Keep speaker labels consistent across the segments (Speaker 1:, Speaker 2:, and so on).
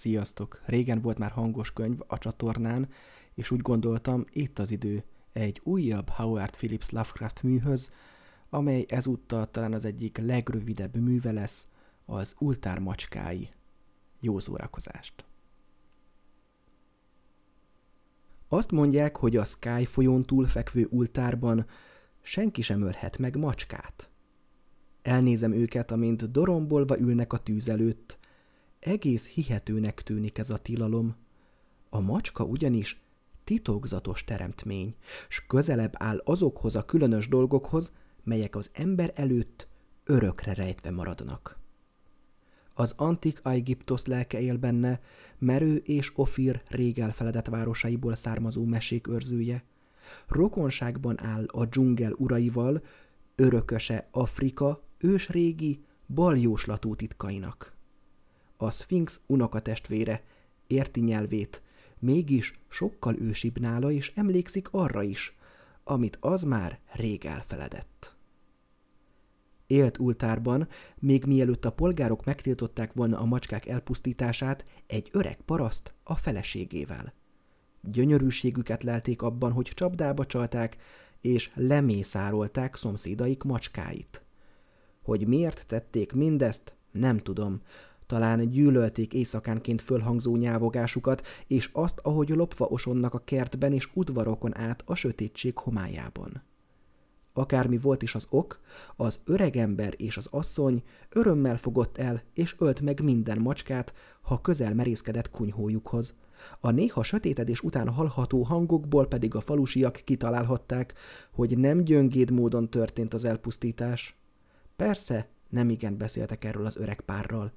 Speaker 1: Sziasztok! Régen volt már hangos könyv a csatornán, és úgy gondoltam, itt az idő egy újabb Howard Phillips Lovecraft műhöz, amely ezúttal talán az egyik legrövidebb műve lesz, az Ultár macskái. Jó szórakozást! Azt mondják, hogy a Sky folyón fekvő ultárban senki sem ölhet meg macskát. Elnézem őket, amint dorombolva ülnek a tűz előtt, egész hihetőnek tűnik ez a tilalom. A macska ugyanis titokzatos teremtmény, s közelebb áll azokhoz a különös dolgokhoz, melyek az ember előtt örökre rejtve maradnak. Az antik Aegyptosz lelke él benne, merő és ofír rég elfeledett városaiból származó mesék őrzője. Rokonságban áll a dzsungel uraival, örököse Afrika ősrégi baljóslatú titkainak a Sphinx unokatestvére, érti nyelvét, mégis sokkal ősibb nála és emlékszik arra is, amit az már rég elfeledett. Élt ultárban, még mielőtt a polgárok megtiltották volna a macskák elpusztítását, egy öreg paraszt a feleségével. Gyönyörűségüket lelték abban, hogy csapdába csalták, és lemészárolták szomszédaik macskáit. Hogy miért tették mindezt, nem tudom, talán gyűlölték éjszakánként fölhangzó nyávogásukat, és azt, ahogy lopva osonnak a kertben és udvarokon át a sötétség homályában. Akármi volt is az ok, az öregember és az asszony örömmel fogott el és ölt meg minden macskát, ha közel merészkedett kunyhójukhoz. A néha sötétedés után hallható hangokból pedig a falusiak kitalálhatták, hogy nem gyöngéd módon történt az elpusztítás. Persze, nem igen beszéltek erről az öreg párral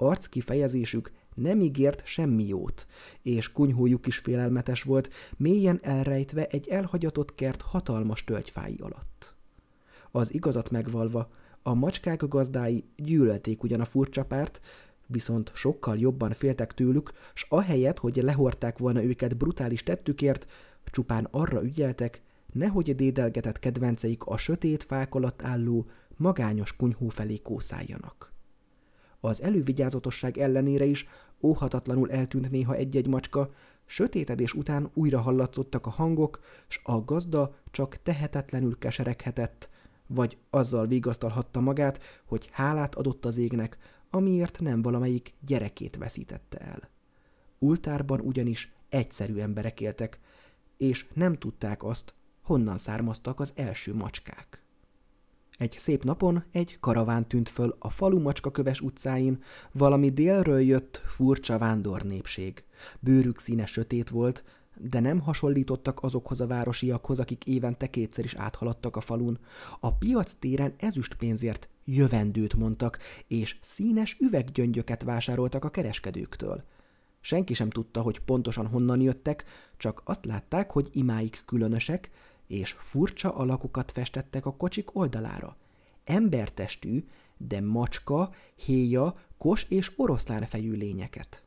Speaker 1: arc kifejezésük nem ígért semmi jót, és kunyhójuk is félelmetes volt, mélyen elrejtve egy elhagyatott kert hatalmas tölgyfái alatt. Az igazat megvalva, a macskák gazdái gyűlölték ugyan a furcsa párt, viszont sokkal jobban féltek tőlük, s ahelyett, hogy lehorták volna őket brutális tettükért, csupán arra ügyeltek, nehogy dédelgetett kedvenceik a sötét fák alatt álló, magányos kunyhó felé kószáljanak az elővigyázatosság ellenére is óhatatlanul eltűnt néha egy-egy macska, sötétedés után újra hallatszottak a hangok, s a gazda csak tehetetlenül kesereghetett, vagy azzal vigasztalhatta magát, hogy hálát adott az égnek, amiért nem valamelyik gyerekét veszítette el. Ultárban ugyanis egyszerű emberek éltek, és nem tudták azt, honnan származtak az első macskák. Egy szép napon egy karaván tűnt föl a falu macskaköves utcáin, valami délről jött furcsa népség. Bőrük színe sötét volt, de nem hasonlítottak azokhoz a városiakhoz, akik évente kétszer is áthaladtak a falun. A piac téren ezüst pénzért jövendőt mondtak, és színes üveggyöngyöket vásároltak a kereskedőktől. Senki sem tudta, hogy pontosan honnan jöttek, csak azt látták, hogy imáik különösek, és furcsa alakokat festettek a kocsik oldalára. Embertestű, de macska, héja, kos és oroszlán fejű lényeket.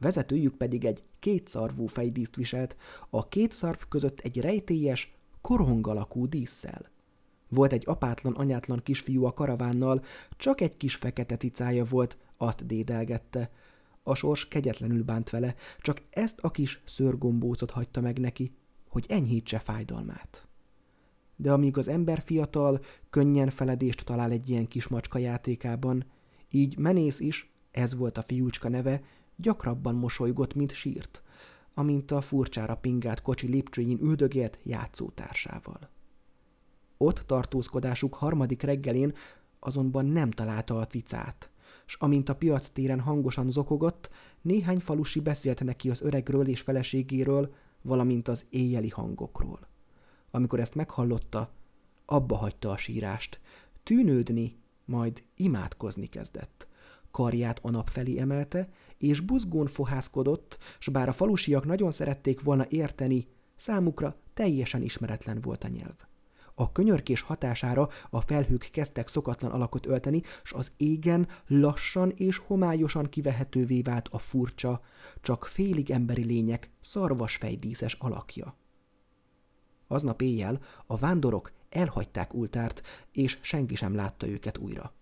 Speaker 1: Vezetőjük pedig egy kétszarvú fejdíszt viselt, a két szarv között egy rejtélyes, korong alakú díszsel. Volt egy apátlan, anyátlan kisfiú a karavánnal, csak egy kis fekete cicája volt, azt dédelgette. A sors kegyetlenül bánt vele, csak ezt a kis szörgombócot hagyta meg neki, hogy enyhítse fájdalmát. De amíg az ember fiatal, könnyen feledést talál egy ilyen kis macska játékában, így menész is, ez volt a fiúcska neve, gyakrabban mosolygott, mint sírt, amint a furcsára pingált kocsi lépcsőjén üldögélt játszótársával. Ott tartózkodásuk harmadik reggelén azonban nem találta a cicát, s amint a piac téren hangosan zokogott, néhány falusi beszélt neki az öregről és feleségéről, valamint az éjjeli hangokról. Amikor ezt meghallotta, abba hagyta a sírást, tűnődni, majd imádkozni kezdett. Karját a nap felé emelte, és buzgón fohászkodott, s bár a falusiak nagyon szerették volna érteni, számukra teljesen ismeretlen volt a nyelv. A könyörkés hatására a felhők kezdtek szokatlan alakot ölteni, s az égen lassan és homályosan kivehetővé vált a furcsa, csak félig emberi lények szarvasfejdíszes alakja. Aznap éjjel a vándorok elhagyták Ultárt, és senki sem látta őket újra.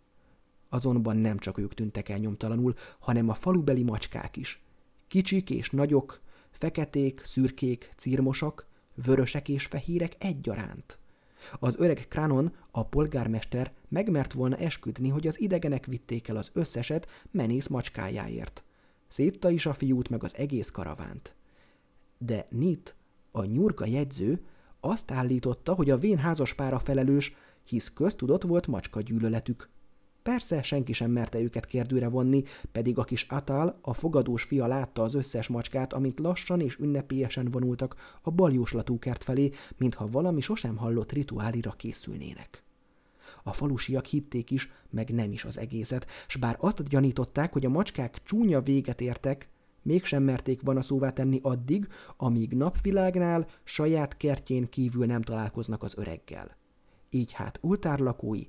Speaker 1: Azonban nem csak ők tűntek el nyomtalanul, hanem a falubeli macskák is. Kicsik és nagyok, feketék, szürkék, círmosak, vörösek és fehérek egyaránt. Az öreg Kránon, a polgármester megmert volna esküdni, hogy az idegenek vitték el az összeset menész macskájáért. Szétta is a fiút meg az egész karavánt. De Nit, a nyurka jegyző, azt állította, hogy a vén házaspára felelős, hisz köztudott volt macska gyűlöletük. Persze senki sem merte őket kérdőre vonni, pedig a kis Atal, a fogadós fia látta az összes macskát, amint lassan és ünnepélyesen vonultak a baljóslatú kert felé, mintha valami sosem hallott rituálira készülnének. A falusiak hitték is, meg nem is az egészet, s bár azt gyanították, hogy a macskák csúnya véget értek, mégsem merték van a szóvá tenni addig, amíg napvilágnál saját kertjén kívül nem találkoznak az öreggel. Így hát ultárlakói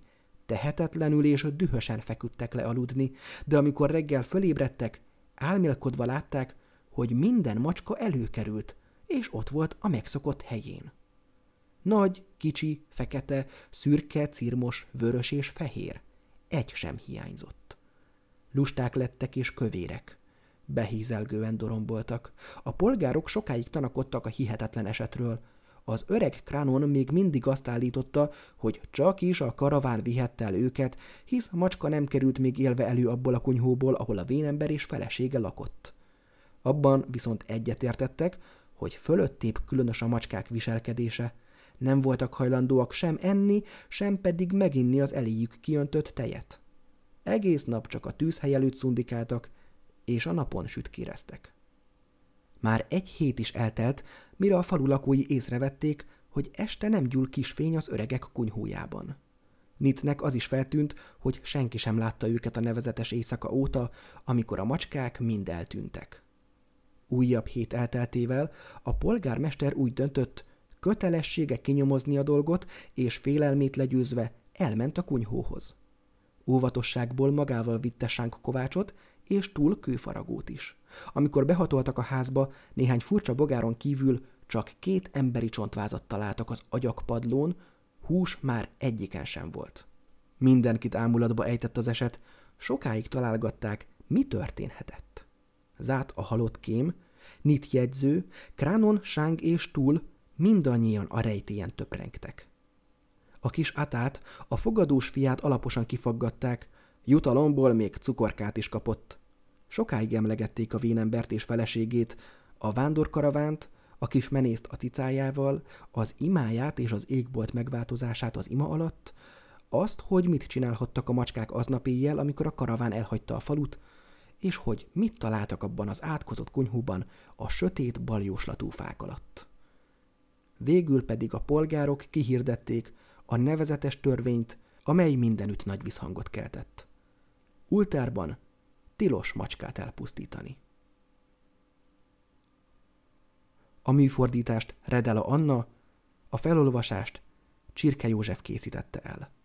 Speaker 1: tehetetlenül és dühösen feküdtek le aludni, de amikor reggel fölébredtek, álmélkodva látták, hogy minden macska előkerült, és ott volt a megszokott helyén. Nagy, kicsi, fekete, szürke, círmos, vörös és fehér. Egy sem hiányzott. Lusták lettek és kövérek. Behízelgően doromboltak. A polgárok sokáig tanakodtak a hihetetlen esetről, az öreg kránon még mindig azt állította, hogy csak is a karaván vihette el őket, hisz a macska nem került még élve elő abból a kunyhóból, ahol a vénember és felesége lakott. Abban viszont egyetértettek, hogy fölöttébb különös a macskák viselkedése. Nem voltak hajlandóak sem enni, sem pedig meginni az eléjük kiöntött tejet. Egész nap csak a tűzhely előtt szundikáltak, és a napon sütkéreztek. Már egy hét is eltelt, mire a falu lakói észrevették, hogy este nem gyúl kis fény az öregek kunyhójában. Nitnek az is feltűnt, hogy senki sem látta őket a nevezetes éjszaka óta, amikor a macskák mind eltűntek. Újabb hét elteltével a polgármester úgy döntött, kötelessége kinyomozni a dolgot, és félelmét legyőzve elment a kunyhóhoz. Óvatosságból magával vitte Sánk Kovácsot, és túl kőfaragót is. Amikor behatoltak a házba, néhány furcsa bogáron kívül csak két emberi csontvázat találtak az agyakpadlón, hús már egyiken sem volt. Mindenkit ámulatba ejtett az eset, sokáig találgatták, mi történhetett. Zát a halott kém, jegyző, kránon, sáng és túl mindannyian a rejtélyen töprengtek. A kis Atát, a fogadós fiát alaposan kifaggatták, jutalomból még cukorkát is kapott, Sokáig emlegették a vénembert és feleségét, a vándorkaravánt, a kis menészt a cicájával, az imáját és az égbolt megváltozását az ima alatt, azt, hogy mit csinálhattak a macskák aznap éjjel, amikor a karaván elhagyta a falut, és hogy mit találtak abban az átkozott kunyhóban a sötét baljóslatú fák alatt. Végül pedig a polgárok kihirdették a nevezetes törvényt, amely mindenütt nagy visszhangot keltett. Ultárban tilos macskát elpusztítani. A műfordítást Redela Anna, a felolvasást Csirke József készítette el.